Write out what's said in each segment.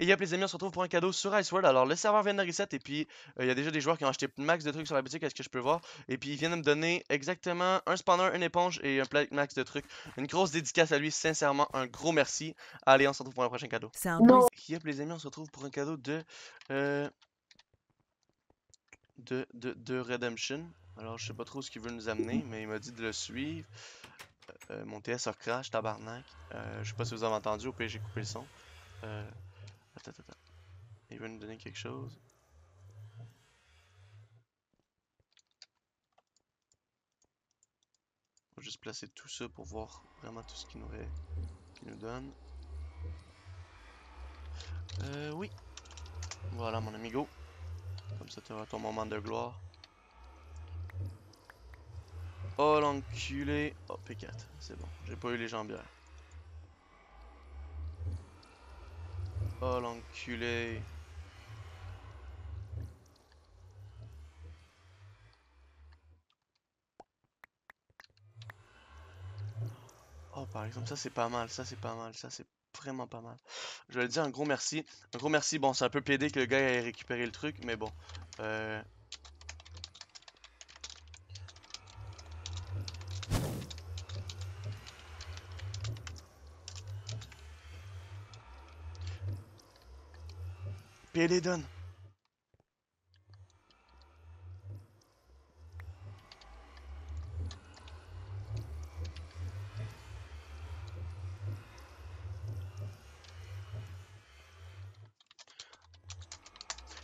Et yep les amis, on se retrouve pour un cadeau sur Iceworld. Alors le serveur vient de reset et puis euh, il y a déjà des joueurs qui ont acheté max de trucs sur la boutique, est-ce que je peux voir. Et puis il vient de me donner exactement un spawner, une éponge et un plat max de trucs. Une grosse dédicace à lui, sincèrement, un gros merci. Allez, on se retrouve pour un prochain cadeau. C'est un Yep les amis, on se retrouve pour un cadeau euh, de... de, de, Redemption. Alors je sais pas trop ce qu'il veut nous amener, mais il m'a dit de le suivre. Euh, mon TS a crash, tabarnak. je sais pas si vous avez entendu, au pire j'ai coupé le son. Euh, il veut nous donner quelque chose. On va juste placer tout ça pour voir vraiment tout ce qu'il nous, qui nous donne. Euh, oui. Voilà, mon amigo. Comme ça, tu auras ton moment de gloire. Oh, l'enculé. Oh, P4. C'est bon. J'ai pas eu les bien. Oh l'enculé. Oh par exemple ça c'est pas mal, ça c'est pas mal, ça c'est vraiment pas mal. Je vais dire un gros merci. Un gros merci, bon ça peut plaider que le gars ait récupéré le truc, mais bon. Euh... les donne.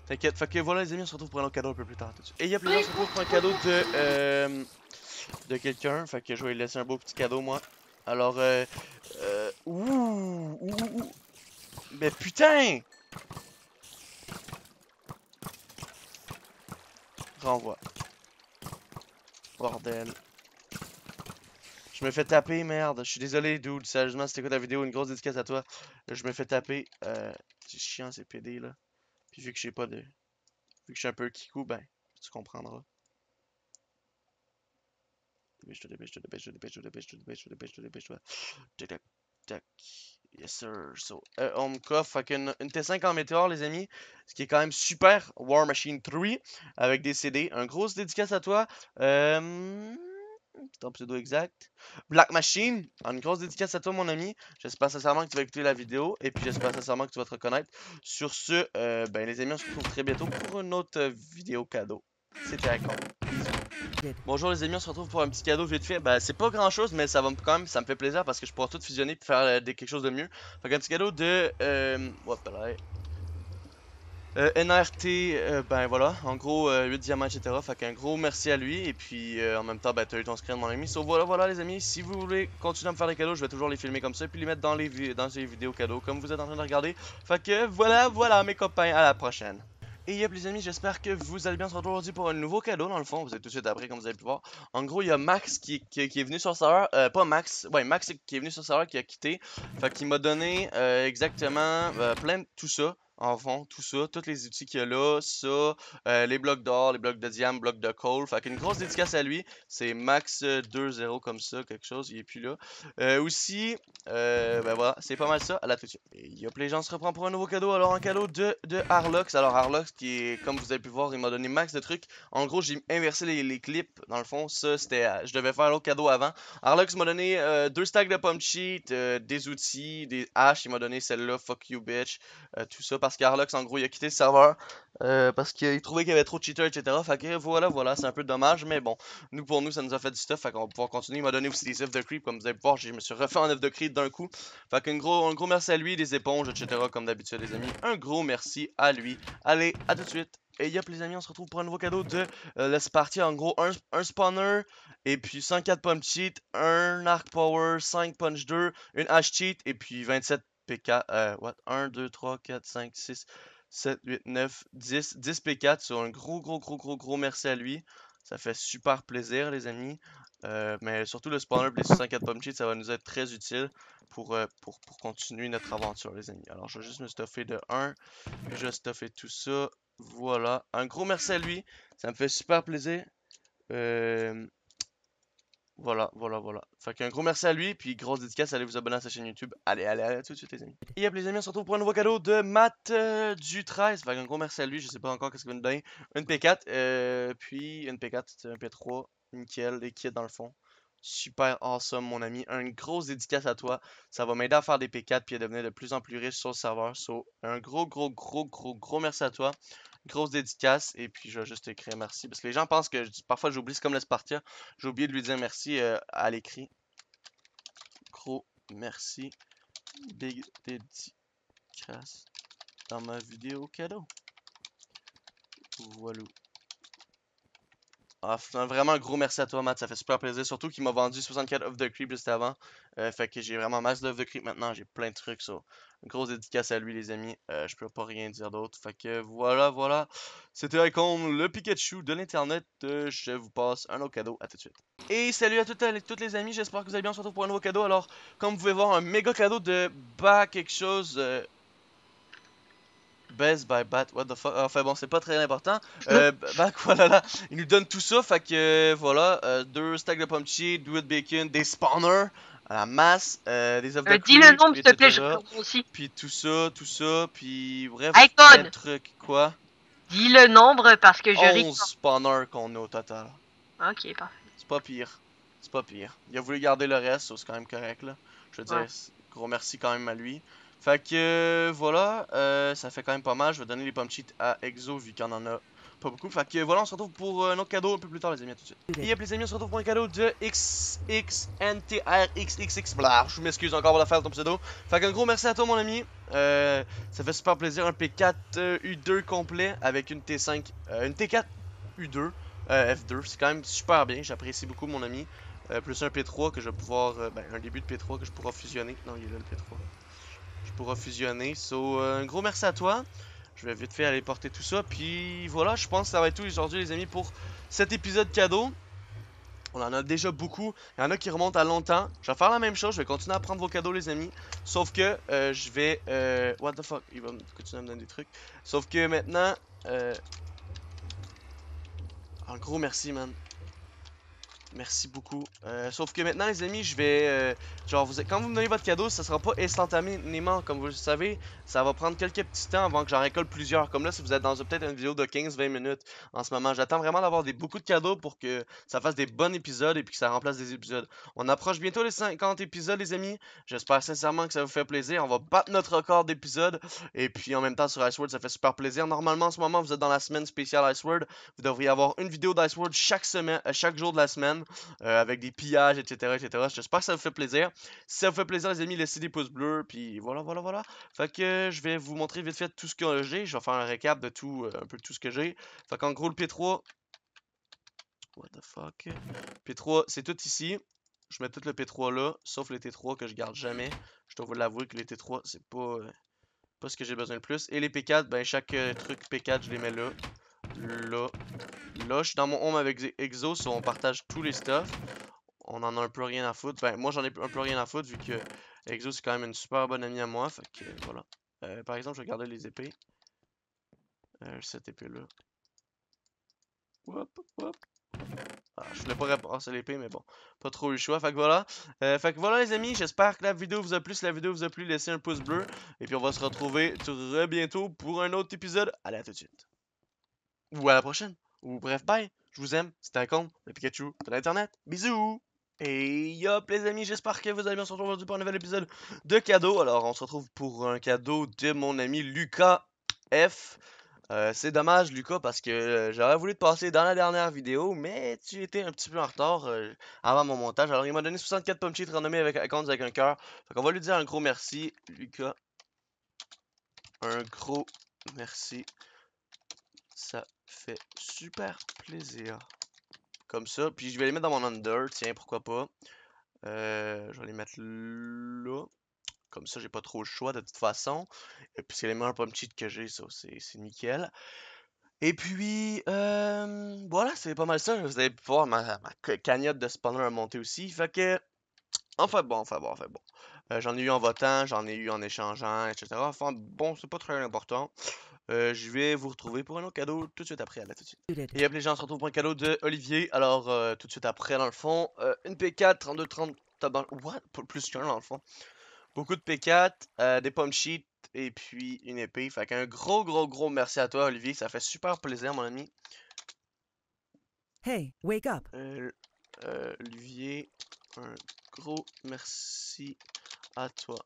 T'inquiète, fait que voilà les amis, on se retrouve pour un autre cadeau un peu plus tard tout de suite. Et il y a plusieurs se retrouve pour un cadeau de, euh, de quelqu'un, fait que je vais lui laisser un beau petit cadeau moi. Alors, euh, euh, ouh, ouh, ouh, ouh. Mais putain Bordel. Je me fais taper, merde. Je suis désolé, dude. Sérieusement, c'était quoi ta vidéo? Une grosse dédicace à toi. Je me fais taper. Euh, c'est chiant, ces PD, là. Puis vu que j'ai pas de... Vu que je suis un peu kikou, ben, tu comprendras. dépêche-toi, dépêche-toi, dépêche-toi, dépêche-toi, dépêche Tac. Yes, sir. So, euh, une T5 en météore, les amis. Ce qui est quand même super. War Machine 3 avec des CD. Un gros dédicace à toi. ton pseudo exact. Black Machine, une grosse dédicace à toi mon ami. J'espère sincèrement que tu vas écouter la vidéo et puis j'espère sincèrement que tu vas te reconnaître. Sur ce, euh, ben les amis, on se retrouve très bientôt pour une autre euh, vidéo cadeau. C'était Bonjour les amis, on se retrouve pour un petit cadeau vite fait. Bah, c'est pas grand chose, mais ça va quand même, ça me fait plaisir parce que je pourrais tout fusionner et faire euh, quelque chose de mieux. Fait qu'un petit cadeau de. Euh, hop là, euh, NRT, euh, ben voilà, en gros, 8 diamants, etc. Fait qu'un gros merci à lui. Et puis, en même temps, ben, t'as eu ton screen, mon ami. So, voilà, voilà, les amis. Si vous voulez continuer à me faire des cadeaux, je vais toujours les filmer comme ça. Puis les mettre dans les, dans les vidéos cadeaux, comme vous êtes en train de regarder. Fait que, voilà, voilà, mes copains. À la prochaine. Et yep les amis, j'espère que vous allez bien se retrouver aujourd'hui pour un nouveau cadeau dans le fond, vous êtes tout de suite après comme vous avez pu voir. En gros, il y a Max qui, est venu sur le serveur, euh, pas Max, ouais Max qui est venu sur serveur qui a quitté. Fait qu'il m'a donné euh, exactement euh, plein tout ça en fond, tout ça, tous les outils qu'il y a là, ça, euh, les blocs d'or, les blocs de diam blocs de coal. Fait qu'une grosse dédicace à lui, c'est max 2-0 euh, comme ça, quelque chose, il est plus là. Euh, aussi, ben voilà, c'est pas mal ça, à la toute Et hop, les gens se reprend pour un nouveau cadeau, alors un cadeau de, de Alors Harlox, qui est, comme vous avez pu voir, il m'a donné max de trucs. En gros, j'ai inversé les, clips, dans le fond, ça, c'était, je devais faire l'autre cadeau avant. Harlox m'a donné deux stacks de pump sheet, des outils, des haches, il m'a donné celle-là, fuck you bitch, tout ça parce qu'Arlox, en gros, il a quitté le serveur euh, parce qu'il trouvait qu'il y avait trop de cheaters, etc. Fait que voilà, voilà, c'est un peu dommage, mais bon, nous pour nous, ça nous a fait du stuff, fait qu'on va pouvoir continuer. Il m'a donné aussi des œufs de creep, comme vous allez voir, je me suis refait en œuf de creep d'un coup. Fait qu'un gros, un gros merci à lui, des éponges, etc. Comme d'habitude, les amis, un gros merci à lui. Allez, à tout de suite. Et yop, les amis, on se retrouve pour un nouveau cadeau de Laisse euh, Let's En gros, un, spawner, et puis 104 pump cheat, un arc power, 5 punch 2, une hash cheat, et puis 27 P4, euh, what? 1, 2, 3, 4, 5, 6, 7, 8, 9, 10. 10 P4, sur un gros, gros, gros, gros, gros merci à lui. Ça fait super plaisir, les amis. Euh, mais surtout le spawner les 604 pommes ça va nous être très utile pour, euh, pour, pour, continuer notre aventure, les amis. Alors, je vais juste me stuffer de 1. Je vais stuffer tout ça. Voilà. Un gros merci à lui. Ça me fait super plaisir. Euh, voilà, voilà, voilà. Fait un gros merci à lui, puis grosse dédicace, allez vous abonner à sa chaîne YouTube. Allez, allez, allez, tout de suite les amis. Et hop les amis, on se retrouve pour un nouveau cadeau de Matt euh, du 13. Fait un gros merci à lui, je sais pas encore qu'est-ce qu'il va nous donner. Une P4, euh, puis une P4, un P3, nickel, qui est dans le fond super awesome, mon ami. Une grosse dédicace à toi. Ça va m'aider à faire des P4 puis à devenir de plus en plus riche sur le serveur. So, un gros, gros, gros, gros, gros merci à toi. Grosse dédicace. Et puis, je vais juste écrire merci. Parce que les gens pensent que parfois j'oublie, comme le J'ai oublié de lui dire merci euh, à l'écrit. Gros merci. Big dédicace dans ma vidéo cadeau. Voilà. Ah, un gros merci à toi, Matt. Ça fait super plaisir. Surtout qu'il m'a vendu 64 of the Creep juste avant. Euh, fait que j'ai vraiment masse of de Creep maintenant. J'ai plein de trucs. Une grosse dédicace à lui, les amis. Euh, je peux pas rien dire d'autre. Fait que voilà, voilà. C'était Icon, le Pikachu de l'Internet. Euh, je vous passe un autre cadeau. À tout de suite. Et salut à toutes, et toutes les amis. J'espère que vous allez bien. On se retrouve pour un nouveau cadeau. Alors, comme vous pouvez voir, un méga cadeau de bas quelque chose. Best by Bat, what the fuck. Enfin bon, c'est pas très important. Euh, bah voilà, là. Il nous donne tout ça, fait que voilà, euh, deux stacks de pommes deux do it bacon, des spawners la masse, euh, des objets de euh, Dis le nombre, s'il te plaît, je aussi. Puis tout ça, tout ça, puis bref, un truc quoi. Dis le nombre parce que je ris. 11 spawners qu'on a au total. Ok, parfait. C'est pas pire. C'est pas pire. Il a voulu garder le reste, c'est quand même correct, là. Je veux dire, gros merci quand même à lui. Fait que voilà, euh, ça fait quand même pas mal. Je vais donner les pommes cheats à Exo vu qu'on en a pas beaucoup. Fait que voilà, on se retrouve pour euh, un autre cadeau un peu plus tard, les amis. À tout de suite. Et hop les amis, on se retrouve pour un cadeau de XXNTRXXX. Blah, je m'excuse encore pour la faire de ton pseudo. Fait un gros merci à toi, mon ami. Euh, ça fait super plaisir. Un P4 U2 complet avec une T5, une T4 U2 F2. C'est quand même super bien. J'apprécie beaucoup, mon ami. plus un P3 que je vais pouvoir. ben, un début de P3 que je pourrai fusionner. Non, il est là le P3 pourra fusionner. So, euh, un gros merci à toi. Je vais vite fait aller porter tout ça. Puis voilà, je pense que ça va être tout aujourd'hui, les amis, pour cet épisode cadeau. On en a déjà beaucoup. Il y en a qui remontent à longtemps. Je vais faire la même chose. Je vais continuer à prendre vos cadeaux, les amis. Sauf que euh, je vais... Euh, what the fuck? Il va continuer à me donner des trucs. Sauf que maintenant... un gros, merci, man. Merci beaucoup. Euh, sauf que maintenant, les amis, je vais... Euh, genre, vous, quand vous me donnez votre cadeau, ça sera pas instantanément, comme vous le savez. Ça va prendre quelques petits temps avant que j'en récolte plusieurs. Comme là, si vous êtes dans peut-être une vidéo de 15-20 minutes en ce moment. J'attends vraiment d'avoir beaucoup de cadeaux pour que ça fasse des bons épisodes et puis que ça remplace des épisodes. On approche bientôt les 50 épisodes, les amis. J'espère sincèrement que ça vous fait plaisir. On va battre notre record d'épisodes. Et puis, en même temps, sur Iceworld, ça fait super plaisir. Normalement, en ce moment, vous êtes dans la semaine spéciale Iceworld. Vous devriez avoir une vidéo d'Iceworld chaque, semaine, euh, chaque jour de la semaine. Euh, avec des pillages, etc. etc. J'espère que ça vous fait plaisir. Si ça vous fait plaisir, les amis, laissez des pouces bleus. Puis voilà, voilà, voilà. Fait que euh, je vais vous montrer vite fait tout ce que j'ai. Je vais faire un récap de tout, euh, un peu de tout ce que j'ai. Fait qu'en gros, le P3. What the fuck? P3, c'est tout ici. Je mets tout le P3 là, sauf les T3 que je garde jamais. Je dois vous l'avouer que les T3, c'est pas, pas ce que j'ai besoin de plus. Et les P4, ben chaque truc P4, je les mets là, là, Là, je suis Dans mon home avec Exos. où on partage tous les stuff. On en a un peu rien à foutre. Ben, moi, j'en ai un peu rien à foutre vu que Exos c'est quand même une super bonne amie à moi. Fait que, voilà. Euh, par exemple, je vais garder les épées. Euh, cette épée-là. Hop, hop. Ah, je voulais pas repasser l'épée, mais bon, pas trop le choix. Fait que voilà. Euh, fait que voilà, les amis. J'espère que la vidéo vous a plu. Si la vidéo vous a plu, laissez un pouce bleu. Et puis, on va se retrouver très bientôt pour un autre épisode. Allez, à tout de suite. Ou à la prochaine. Ou bref, bye. Je vous aime. C'était un compte de Pikachu de l'Internet. Bisous! Et yop les amis, j'espère que vous allez bien on se aujourd'hui pour un nouvel épisode de cadeau. Alors on se retrouve pour un cadeau de mon ami Lucas F. Euh, c'est dommage Lucas parce que euh, j'aurais voulu te passer dans la dernière vidéo, mais tu étais un petit peu en retard euh, avant mon montage. Alors il m'a donné 64 pommes cheat renommées avec avec un cœur. Donc on va lui dire un gros merci Lucas. Un gros merci ça fait super plaisir. Comme ça. Puis je vais les mettre dans mon under. Tiens, pourquoi pas. Euh, je vais les mettre là. Comme ça, j'ai pas trop le choix de toute façon. Et puis c'est les meilleurs pommes cheats que j'ai, ça. C'est nickel. Et puis, euh, voilà, c'est pas mal ça. Vous allez pouvoir ma, ma cagnotte de spawner à monter aussi. Fait que, enfin bon, enfin bon, enfin bon. Euh, j'en ai eu en votant, j'en ai eu en échangeant, etc. Enfin bon, c'est pas très important. Euh, je vais vous retrouver pour un autre cadeau tout de suite après. tout de suite. Et hop, les gens, on se retrouve pour un cadeau de Olivier. Alors, euh, tout de suite après, dans le fond, euh, une P4, 32, 30 tabac. What? Plus qu'un, dans le fond. Beaucoup de P4, des pommes sheets et puis une épée. Fait qu'un gros, gros, gros merci à toi, Olivier. Ça fait super plaisir, mon ami. Hey, wake up. Olivier, un gros merci à toi.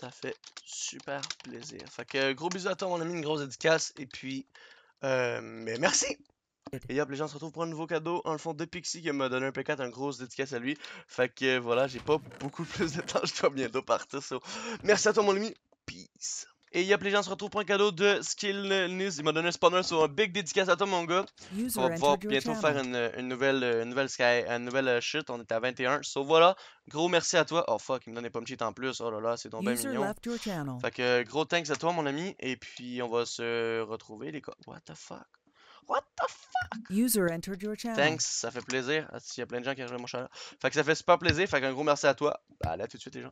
Ça fait super plaisir. Fait que gros bisous à toi, mon ami, une grosse dédicace. Et puis, euh, mais merci! Et hop les gens se retrouvent pour un nouveau cadeau. En le fond, de Pixie qui m'a donné un P4, un gros dédicace à lui. Fait que voilà, j'ai pas beaucoup plus de temps, je dois bientôt partir. Merci à toi, mon ami. Peace! Et Yep, les gens se retrouvent pour un cadeau de Skill News. Il m'a donné un spawner sur un big dédicace à toi, mon gars. on va bientôt faire une, nouvelle, euh, une nouvelle sky, une nouvelle shit. Euh, on est à 21. So voilà. Gros merci à toi. Oh fuck, il me donne des pommes en plus. Oh là là, c'est donc bien mignon. Fait que euh, gros thanks à toi, mon ami. Et puis on va se retrouver, les gars. What the fuck? What the fuck? User entered your channel. Thanks, ça fait plaisir. Ah, il y a plein de gens qui joué mon chat, Fait que ça fait super plaisir. Fait qu'un gros merci à toi. allez à tout de suite, les gens.